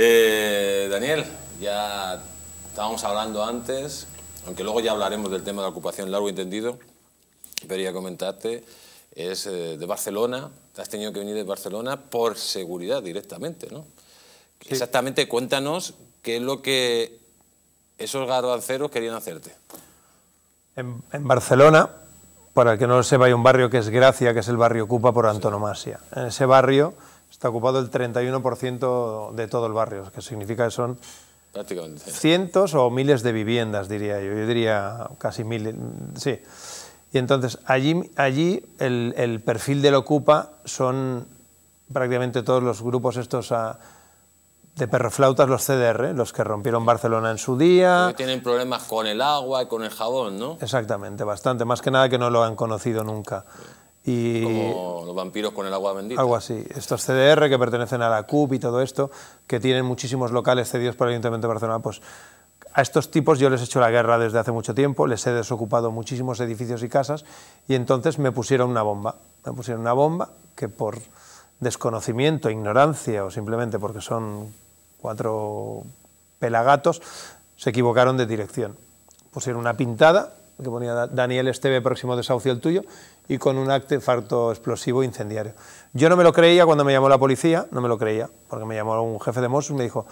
Eh, Daniel, ya estábamos hablando antes, aunque luego ya hablaremos del tema de la ocupación largo entendido, pero quería comentarte, es eh, de Barcelona, te has tenido que venir de Barcelona por seguridad directamente, ¿no? Exactamente, cuéntanos qué es lo que esos garbanceros querían hacerte. En, Barcelona, para el que no lo sepa, hay un barrio que es Gracia, que es el barrio Ocupa por antonomasia. En ese barrio está ocupado el 31% de todo el barrio, que significa que son cientos o miles de viviendas, diría yo. Yo diría casi mil, sí. Y entonces allí, allí el, el perfil del ocupa son prácticamente todos los grupos estos ah, de perroflautas, los CDR, los que rompieron Barcelona en su día. tienen problemas con el agua y con el jabón, ¿no? Exactamente, bastante. Más que nada que no lo han conocido nunca. Como los vampiros con el agua bendita. Algo así. Estos CDR que pertenecen a la CUP y todo esto, que tienen muchísimos locales cedidos por el Ayuntamiento de Barcelona, pues a estos tipos yo les he hecho la guerra desde hace mucho tiempo, les he desocupado muchísimos edificios y casas y entonces me pusieron una bomba. Me pusieron una bomba que por desconocimiento, ignorancia o simplemente porque son cuatro pelagatos, se equivocaron de dirección. Pusieron una pintada que ponía Daniel Esteve, próximo desahucio el tuyo, y con un artefacto explosivo incendiario. Yo no me lo creía cuando me llamó la policía, no me lo creía, porque me llamó un jefe de Mossos y me dijo,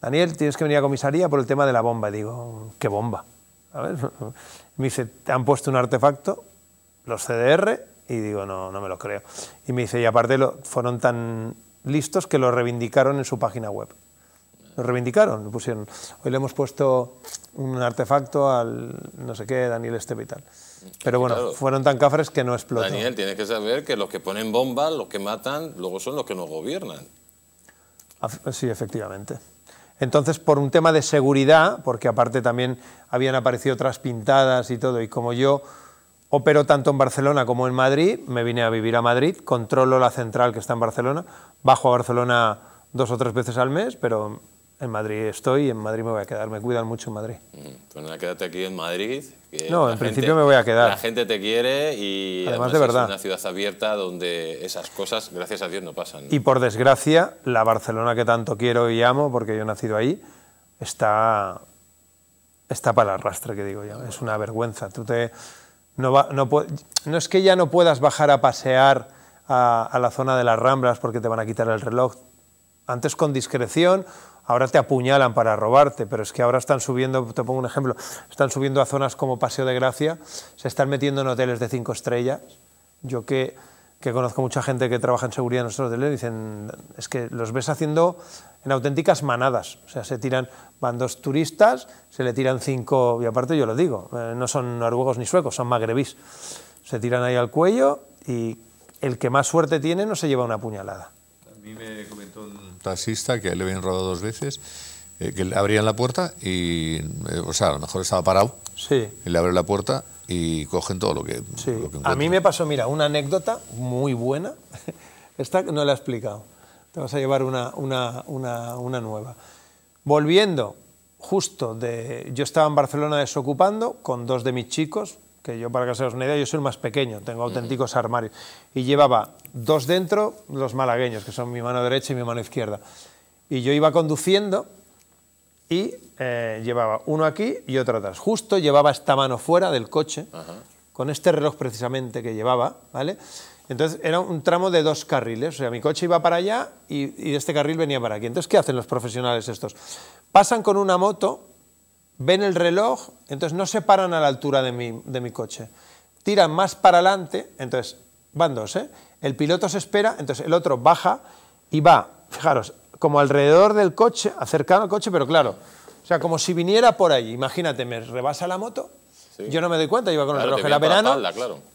Daniel, tienes que venir a comisaría por el tema de la bomba. Y digo, ¿qué bomba? me dice, te han puesto un artefacto, los CDR, y digo, no, no me lo creo. Y me dice, y aparte lo, fueron tan listos que lo reivindicaron en su página web lo reivindicaron, lo pusieron. Hoy le hemos puesto un artefacto al no sé qué, Daniel Esteve y tal. Pero bueno, fueron tan cafres que no explotó. Daniel, tiene que saber que los que ponen bombas, los que matan, luego son los que nos gobiernan. Sí, efectivamente. Entonces, por un tema de seguridad, porque aparte también habían aparecido otras pintadas y todo, y como yo opero tanto en Barcelona como en Madrid, me vine a vivir a Madrid, controlo la central que está en Barcelona, bajo a Barcelona dos o tres veces al mes, pero en Madrid estoy y en Madrid me voy a quedar. Me cuidan mucho en Madrid. Mm, pues nada, quédate aquí en Madrid. Que no, en principio me voy a quedar. La gente te quiere y además, de verdad. es una ciudad abierta donde esas cosas, gracias a Dios, no pasan. Y por desgracia, la Barcelona que tanto quiero y amo, porque yo he nacido ahí, está, está para el arrastre, que digo yo. Es una vergüenza. Tú te, no, va, no es que ya no puedas bajar a pasear a, a la zona de las Ramblas porque te van a quitar el reloj. Antes con discreción ahora te apuñalan para robarte, pero es que ahora están subiendo, te pongo un ejemplo, están subiendo a zonas como Paseo de Gracia, se están metiendo en hoteles de cinco estrellas. Yo que, que conozco mucha gente que trabaja en seguridad en nuestros hoteles, dicen, es que los ves haciendo en auténticas manadas. O sea, se tiran, van dos turistas, se le tiran cinco, y aparte yo lo digo, eh, no son noruegos ni suecos, son magrebís. Se tiran ahí al cuello y el que más suerte tiene no se lleva una puñalada. A mí me comentó un taxista, que le habían robado dos veces, eh, que le abrían la puerta y, eh, o sea, a lo mejor estaba parado, sí. y le abren la puerta y cogen todo lo que, A mí me pasó, mira, una anécdota muy buena, esta no la he explicado, te vas a llevar una, una nueva. Volviendo, justo de... Yo estaba en Barcelona desocupando con dos de mis chicos, que yo para que se una idea, yo soy el más pequeño, tengo auténticos armarios. Y llevaba dos dentro, los malagueños, que son mi mano derecha y mi mano izquierda. Y yo iba conduciendo y eh, llevaba uno aquí y otro atrás. Justo llevaba esta mano fuera del coche, con este reloj precisamente que llevaba, ¿vale? Entonces era un tramo de dos carriles, o sea, mi coche iba para allá y, y este carril venía para aquí. Entonces, ¿qué hacen los profesionales estos? Pasan con una moto ven el reloj, entonces no se paran a la altura de mi, coche. Tiran más para adelante, entonces van dos, ¿eh? El piloto se espera, entonces el otro baja y va, fijaros, como alrededor del coche, acercado al coche, pero claro, o sea, como si viniera por ahí. Imagínate, me rebasa la moto, yo no me doy cuenta, iba con el reloj en la verano,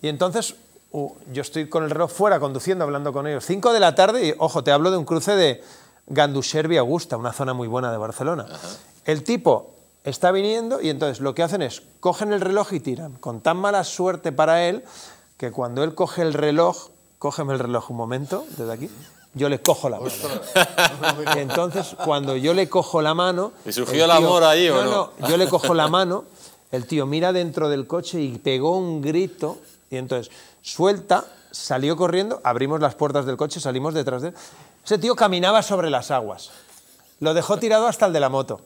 y entonces yo estoy con el reloj fuera conduciendo, hablando con ellos. 5 de la tarde, y ojo, te hablo de un cruce de Ganduservi Augusta, una zona muy buena de Barcelona. El tipo está viniendo y entonces lo que hacen es cogen el reloj y tiran. Con tan mala suerte para él que cuando él coge el reloj, cógeme el reloj un momento, desde aquí, yo le cojo la mano. Entonces, cuando yo le cojo la mano... ¿Y surgió el, amor ahí o no, yo le cojo la mano, el tío mira dentro del coche y pegó un grito y entonces suelta, salió corriendo, abrimos las puertas del coche, salimos detrás de él. Ese tío caminaba sobre las aguas. Lo dejó tirado hasta el de la moto.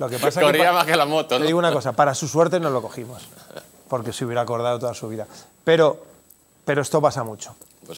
Lo que pasa es que más que la moto, ¿no? digo una cosa, para su suerte no lo cogimos, porque se hubiera acordado toda su vida. Pero, pero esto pasa mucho.